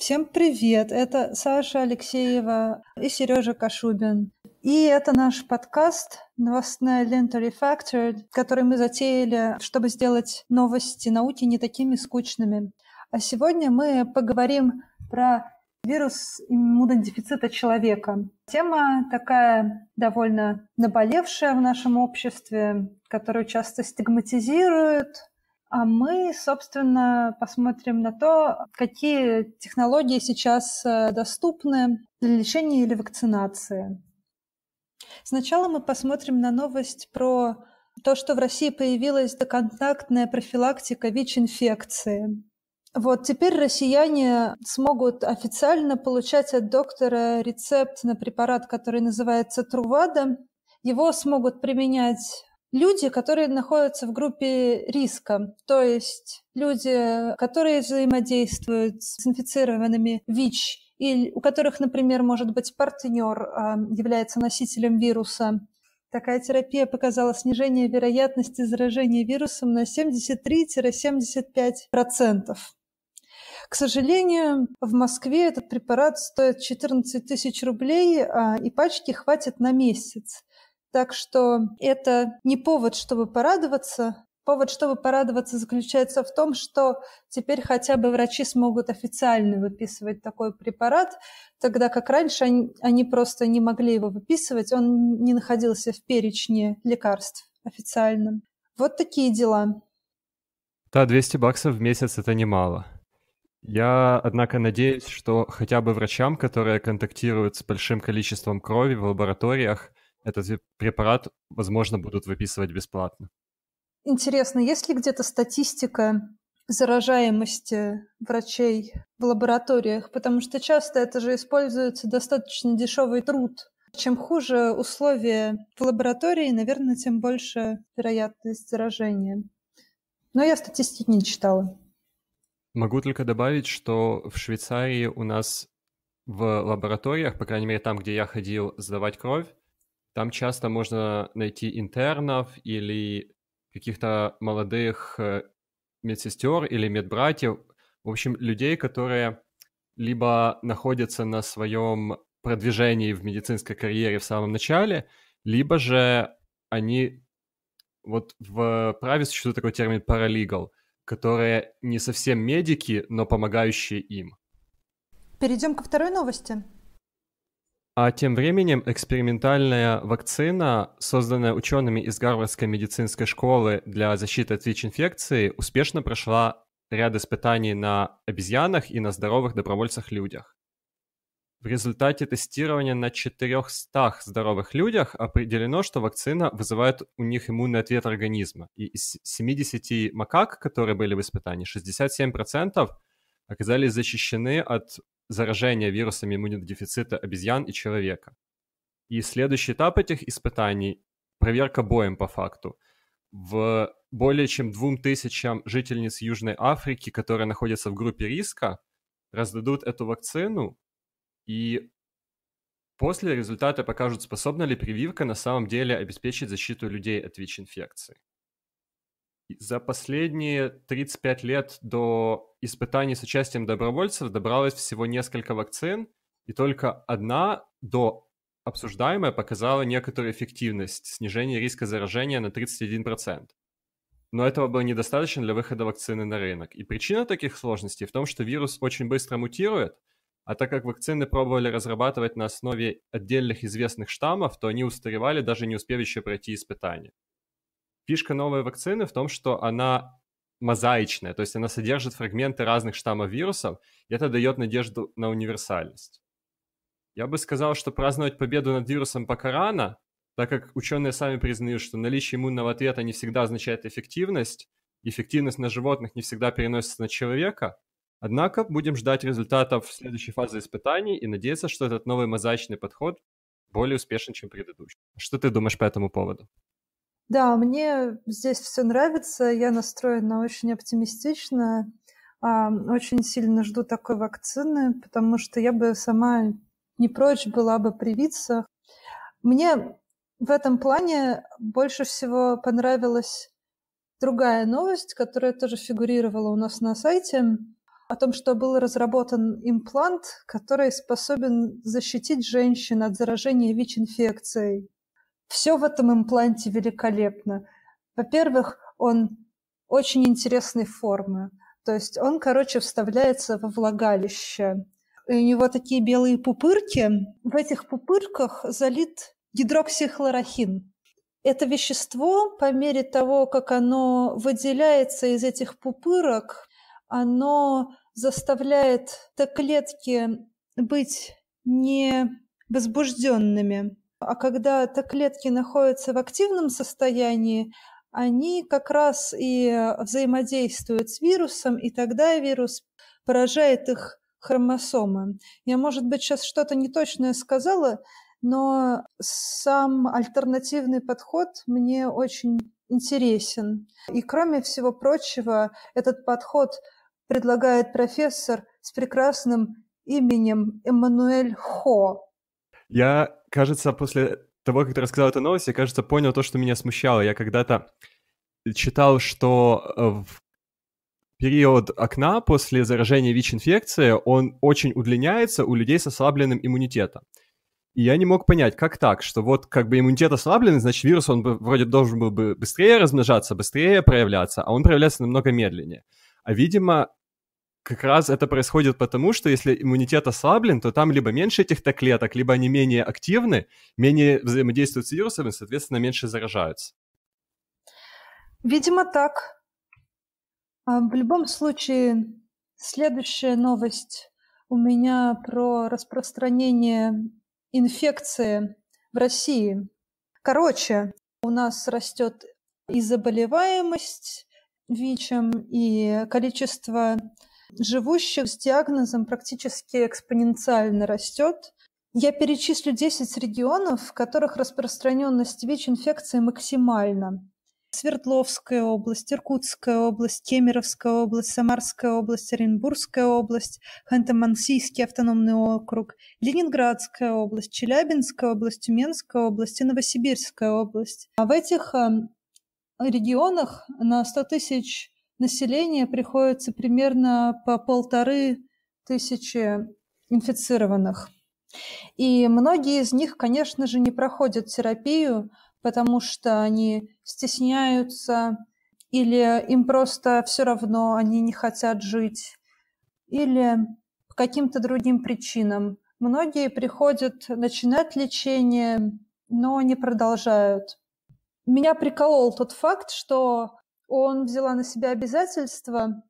Всем привет! Это Саша Алексеева и Сережа Кашубин. И это наш подкаст «Новостная лента Refactored», который мы затеяли, чтобы сделать новости науки не такими скучными. А сегодня мы поговорим про вирус иммунодефицита человека. Тема такая довольно наболевшая в нашем обществе, которую часто стигматизируют, а мы, собственно, посмотрим на то, какие технологии сейчас э, доступны для лечения или вакцинации. Сначала мы посмотрим на новость про то, что в России появилась доконтактная профилактика ВИЧ-инфекции. Вот теперь россияне смогут официально получать от доктора рецепт на препарат, который называется Трувада. Его смогут применять люди, которые находятся в группе риска, то есть люди, которые взаимодействуют с инфицированными ВИЧ или у которых, например, может быть, партнер а, является носителем вируса. Такая терапия показала снижение вероятности заражения вирусом на 73-75%. К сожалению, в Москве этот препарат стоит 14 тысяч рублей, а, и пачки хватит на месяц. Так что это не повод, чтобы порадоваться. Повод, чтобы порадоваться, заключается в том, что теперь хотя бы врачи смогут официально выписывать такой препарат, тогда как раньше они, они просто не могли его выписывать, он не находился в перечне лекарств официальном. Вот такие дела. Да, 200 баксов в месяц — это немало. Я, однако, надеюсь, что хотя бы врачам, которые контактируют с большим количеством крови в лабораториях, этот препарат, возможно, будут выписывать бесплатно. Интересно, есть ли где-то статистика заражаемости врачей в лабораториях? Потому что часто это же используется достаточно дешевый труд. Чем хуже условия в лаборатории, наверное, тем больше вероятность заражения. Но я статистики не читала. Могу только добавить, что в Швейцарии у нас в лабораториях, по крайней мере там, где я ходил сдавать кровь, там часто можно найти интернов или каких-то молодых э, медсестер или медбратьев, в общем, людей, которые либо находятся на своем продвижении в медицинской карьере в самом начале, либо же они... Вот в праве существует такой термин паралигал, которые не совсем медики, но помогающие им. Перейдем ко второй новости. А тем временем экспериментальная вакцина, созданная учеными из Гарвардской медицинской школы для защиты от ВИЧ-инфекции, успешно прошла ряд испытаний на обезьянах и на здоровых добровольцах-людях. В результате тестирования на 400 здоровых людях определено, что вакцина вызывает у них иммунный ответ организма. И из 70 макак, которые были в испытании, 67% оказались защищены от заражения вирусами иммунодефицита обезьян и человека. И следующий этап этих испытаний — проверка боем по факту. В более чем двум тысячам жительниц Южной Африки, которые находятся в группе риска, раздадут эту вакцину, и после результаты покажут, способна ли прививка на самом деле обеспечить защиту людей от ВИЧ-инфекции. За последние 35 лет до испытаний с участием добровольцев добралось всего несколько вакцин, и только одна до обсуждаемая показала некоторую эффективность снижения риска заражения на 31%. Но этого было недостаточно для выхода вакцины на рынок. И причина таких сложностей в том, что вирус очень быстро мутирует, а так как вакцины пробовали разрабатывать на основе отдельных известных штаммов, то они устаревали, даже не успев еще пройти испытания. Фишка новой вакцины в том, что она мозаичная, то есть она содержит фрагменты разных штаммов вирусов, и это дает надежду на универсальность. Я бы сказал, что праздновать победу над вирусом пока рано, так как ученые сами признают, что наличие иммунного ответа не всегда означает эффективность, эффективность на животных не всегда переносится на человека, Однако будем ждать результатов следующей фазы испытаний и надеяться, что этот новый мозаичный подход более успешен, чем предыдущий. Что ты думаешь по этому поводу? Да, мне здесь все нравится, я настроена очень оптимистично, а, очень сильно жду такой вакцины, потому что я бы сама не прочь была бы привиться. Мне в этом плане больше всего понравилась другая новость, которая тоже фигурировала у нас на сайте, о том, что был разработан имплант, который способен защитить женщин от заражения ВИЧ-инфекцией. Все в этом импланте великолепно. Во-первых, он очень интересной формы. То есть он, короче, вставляется во влагалище. И у него такие белые пупырки. В этих пупырках залит гидроксихлорохин. Это вещество, по мере того, как оно выделяется из этих пупырок, оно заставляет Т-клетки быть не возбужденными. А когда Т-клетки находятся в активном состоянии, они как раз и э, взаимодействуют с вирусом, и тогда вирус поражает их хромосомы. Я, может быть, сейчас что-то неточное сказала, но сам альтернативный подход мне очень интересен. И, кроме всего прочего, этот подход предлагает профессор с прекрасным именем Эммануэль Хо, я, кажется, после того, как ты рассказал эту новость, я, кажется, понял то, что меня смущало. Я когда-то читал, что э, в период окна после заражения ВИЧ-инфекции, он очень удлиняется у людей с ослабленным иммунитетом. И я не мог понять, как так, что вот как бы иммунитет ослабленный, значит, вирус, он бы, вроде должен был бы быстрее размножаться, быстрее проявляться, а он проявляется намного медленнее. А, видимо, как раз это происходит потому, что если иммунитет ослаблен, то там либо меньше этих Т-клеток, либо они менее активны, менее взаимодействуют с вирусами, соответственно, меньше заражаются. Видимо, так. А, в любом случае, следующая новость у меня про распространение инфекции в России. Короче, у нас растет и заболеваемость ВИЧем, и количество живущих с диагнозом практически экспоненциально растет. Я перечислю 10 регионов, в которых распространенность ВИЧ-инфекции максимальна. Свердловская область, Иркутская область, Кемеровская область, Самарская область, Оренбургская область, Ханты-Мансийский автономный округ, Ленинградская область, Челябинская область, Тюменская область и Новосибирская область. А в этих э, регионах на 100 тысяч населения приходится примерно по полторы тысячи инфицированных. И многие из них, конечно же, не проходят терапию, потому что они стесняются, или им просто все равно они не хотят жить, или по каким-то другим причинам. Многие приходят начинать лечение, но не продолжают. Меня приколол тот факт, что ООН взяла на себя обязательства,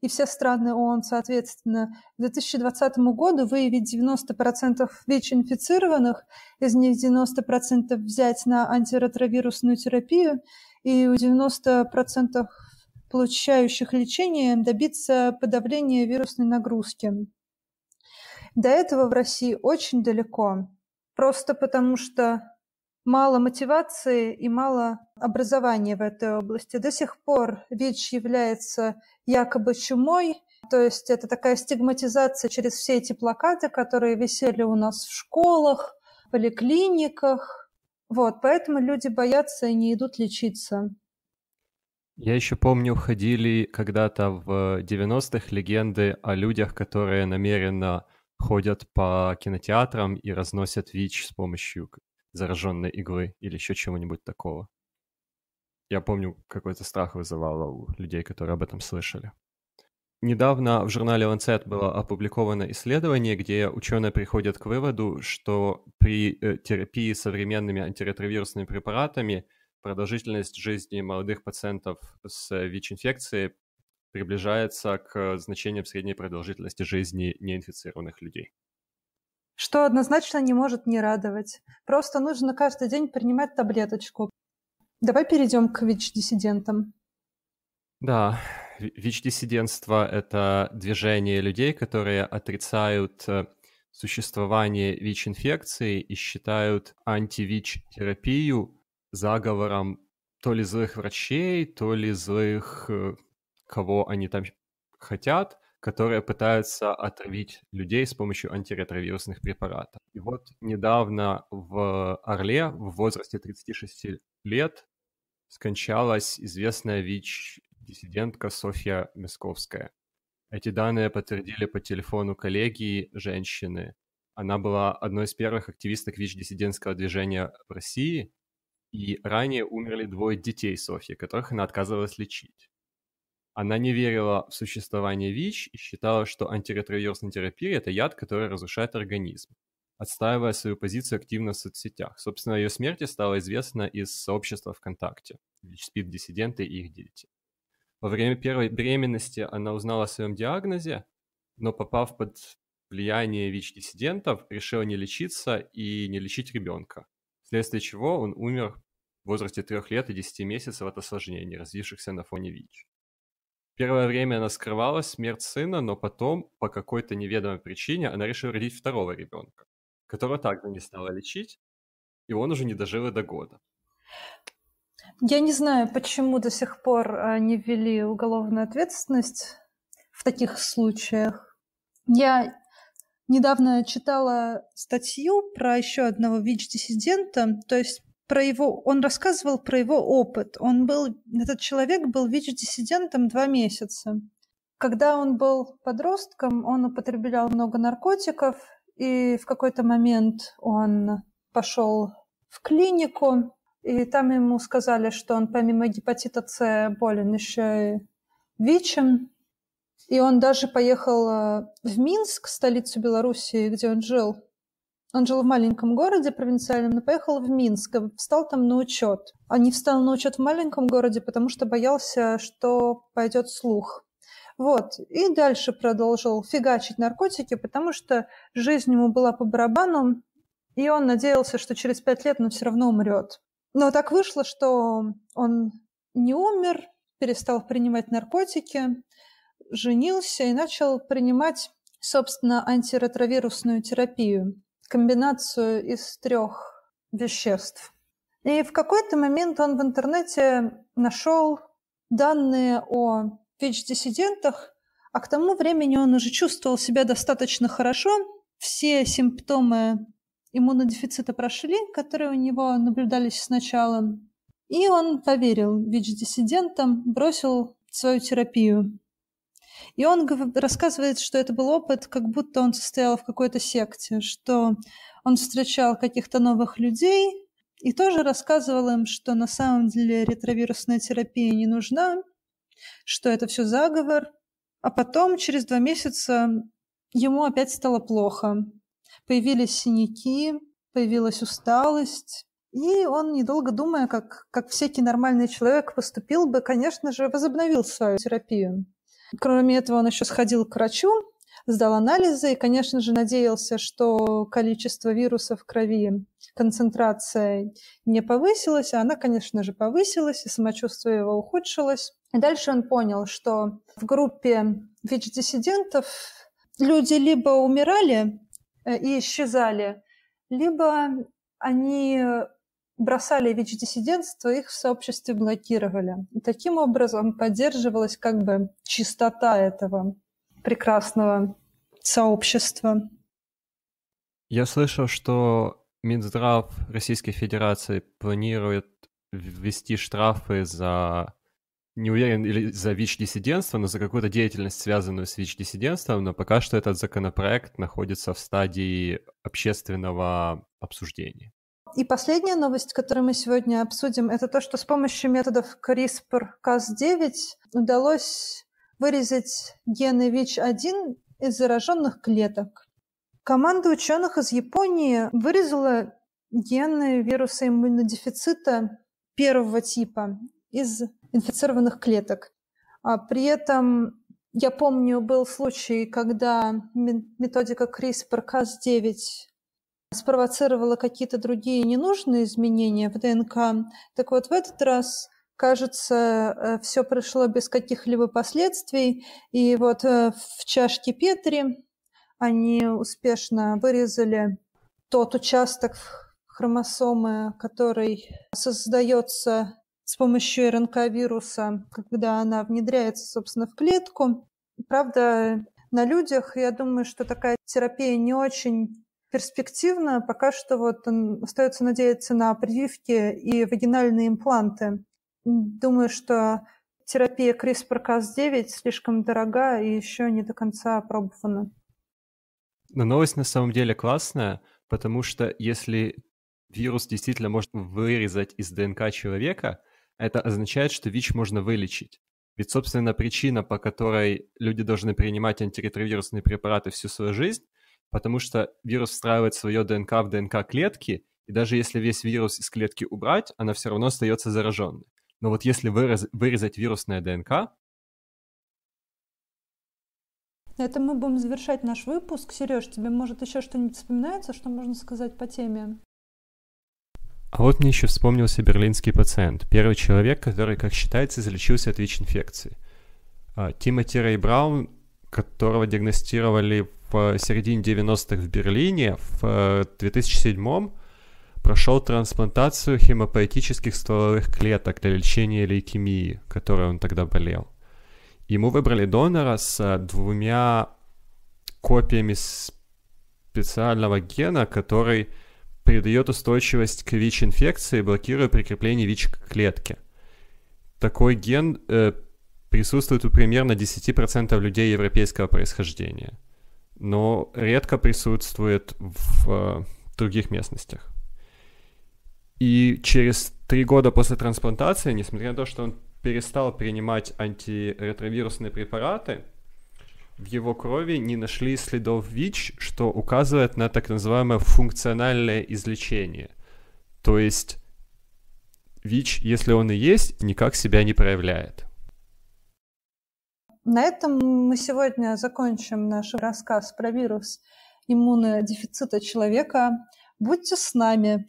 и все страны ООН, соответственно, к 2020 году выявить 90% ВИЧ-инфицированных, из них 90% взять на антиретровирусную терапию, и у 90% получающих лечение добиться подавления вирусной нагрузки. До этого в России очень далеко, просто потому что мало мотивации и мало образования в этой области. До сих пор ВИЧ является якобы чумой, то есть это такая стигматизация через все эти плакаты, которые висели у нас в школах, поликлиниках. Вот, поэтому люди боятся и не идут лечиться. Я еще помню, ходили когда-то в 90-х легенды о людях, которые намеренно ходят по кинотеатрам и разносят ВИЧ с помощью зараженной игры или еще чего-нибудь такого. Я помню, какой-то страх вызывало у людей, которые об этом слышали. Недавно в журнале Lancet было опубликовано исследование, где ученые приходят к выводу, что при э, терапии современными антиретровирусными препаратами продолжительность жизни молодых пациентов с ВИЧ-инфекцией приближается к э, значениям средней продолжительности жизни неинфицированных людей что однозначно не может не радовать. Просто нужно каждый день принимать таблеточку. Давай перейдем к ВИЧ-диссидентам. Да, ВИЧ-диссидентство — это движение людей, которые отрицают э, существование ВИЧ-инфекции и считают анти-ВИЧ-терапию заговором то ли злых врачей, то ли злых э, кого они там хотят — которые пытаются отравить людей с помощью антиретровирусных препаратов. И вот недавно в Орле в возрасте 36 лет скончалась известная ВИЧ-диссидентка Софья Мясковская. Эти данные подтвердили по телефону коллеги женщины. Она была одной из первых активисток ВИЧ-диссидентского движения в России, и ранее умерли двое детей Софьи, которых она отказывалась лечить. Она не верила в существование ВИЧ и считала, что антиретровирусная терапия – это яд, который разрушает организм, отстаивая свою позицию активно в соцсетях. Собственно, о ее смерти стало известно из сообщества ВКонтакте ВИЧ-спид-диссиденты и их дети. Во время первой беременности она узнала о своем диагнозе, но попав под влияние ВИЧ-диссидентов, решила не лечиться и не лечить ребенка, вследствие чего он умер в возрасте 3 лет и 10 месяцев от осложнений, развившихся на фоне ВИЧ. Первое время она скрывала смерть сына, но потом, по какой-то неведомой причине, она решила родить второго ребенка, которого также не стала лечить, и он уже не дожил и до года. Я не знаю, почему до сих пор э, не ввели уголовную ответственность в таких случаях. Я недавно читала статью про еще одного ВИЧ-диссидента, то есть про его, он рассказывал про его опыт. Он был, этот человек был ВИЧ-диссидентом два месяца. Когда он был подростком, он употреблял много наркотиков, и в какой-то момент он пошел в клинику, и там ему сказали, что он помимо гепатита С болен еще и ВИЧем. И он даже поехал э, в Минск, столицу Белоруссии, где он жил, он жил в маленьком городе провинциальном, но поехал в Минск, встал там на учет. А не встал на учет в маленьком городе, потому что боялся, что пойдет слух. Вот. И дальше продолжил фигачить наркотики, потому что жизнь ему была по барабану, и он надеялся, что через пять лет он все равно умрет. Но так вышло, что он не умер, перестал принимать наркотики, женился и начал принимать, собственно, антиретровирусную терапию комбинацию из трех веществ. И в какой-то момент он в интернете нашел данные о ВИЧ-диссидентах, а к тому времени он уже чувствовал себя достаточно хорошо. Все симптомы иммунодефицита прошли, которые у него наблюдались сначала. И он поверил ВИЧ-диссидентам, бросил свою терапию. И он рассказывает, что это был опыт, как будто он состоял в какой-то секте, что он встречал каких-то новых людей и тоже рассказывал им, что на самом деле ретровирусная терапия не нужна, что это все заговор. А потом, через два месяца, ему опять стало плохо. Появились синяки, появилась усталость. И он, недолго думая, как, как всякий нормальный человек поступил бы, конечно же, возобновил свою терапию. Кроме этого, он еще сходил к врачу, сдал анализы и, конечно же, надеялся, что количество вирусов в крови, концентрация не повысилась, а она, конечно же, повысилась, и самочувствие его ухудшилось. И дальше он понял, что в группе ВИЧ-диссидентов люди либо умирали э, и исчезали, либо они бросали ВИЧ-диссидентство, их в сообществе блокировали. И таким образом поддерживалась как бы чистота этого прекрасного сообщества. Я слышал, что Минздрав Российской Федерации планирует ввести штрафы за не уверен, или за ВИЧ-диссидентство, но за какую-то деятельность, связанную с ВИЧ-диссидентством, но пока что этот законопроект находится в стадии общественного обсуждения. И последняя новость, которую мы сегодня обсудим, это то, что с помощью методов CRISPR-Cas9 удалось вырезать гены ВИЧ-1 из зараженных клеток. Команда ученых из Японии вырезала гены вируса иммунодефицита первого типа из инфицированных клеток. А при этом я помню, был случай, когда методика CRISPR-Cas9 спровоцировала какие-то другие ненужные изменения в ДНК. Так вот, в этот раз кажется, э, все прошло без каких-либо последствий. И вот э, в чашке Петри они успешно вырезали тот участок хромосомы, который создается с помощью РНК-вируса, когда она внедряется, собственно, в клетку. Правда, на людях, я думаю, что такая терапия не очень перспективно. Пока что вот остается надеяться на прививки и вагинальные импланты. Думаю, что терапия CRISPR-Cas9 слишком дорога и еще не до конца опробована. Но новость на самом деле классная, потому что если вирус действительно может вырезать из ДНК человека, это означает, что ВИЧ можно вылечить. Ведь, собственно, причина, по которой люди должны принимать антиретровирусные препараты всю свою жизнь, потому что вирус встраивает свое ДНК в ДНК клетки, и даже если весь вирус из клетки убрать, она все равно остается зараженной. Но вот если вырез, вырезать вирусное ДНК... На этом мы будем завершать наш выпуск. Сереж, тебе, может, еще что-нибудь вспоминается, что можно сказать по теме? А вот мне еще вспомнился берлинский пациент, первый человек, который, как считается, излечился от ВИЧ-инфекции. А, Тимоти Рэй Браун которого диагностировали в середине 90-х в Берлине, в 2007 э, прошел трансплантацию хемопоэтических стволовых клеток для лечения лейкемии, которой он тогда болел. Ему выбрали донора с э, двумя копиями специального гена, который придает устойчивость к ВИЧ-инфекции, блокируя прикрепление ВИЧ к клетке. Такой ген э, присутствует у примерно 10% людей европейского происхождения, но редко присутствует в э, других местностях. И через три года после трансплантации, несмотря на то, что он перестал принимать антиретровирусные препараты, в его крови не нашли следов ВИЧ, что указывает на так называемое функциональное излечение. То есть ВИЧ, если он и есть, никак себя не проявляет. На этом мы сегодня закончим наш рассказ про вирус иммунодефицита человека. Будьте с нами!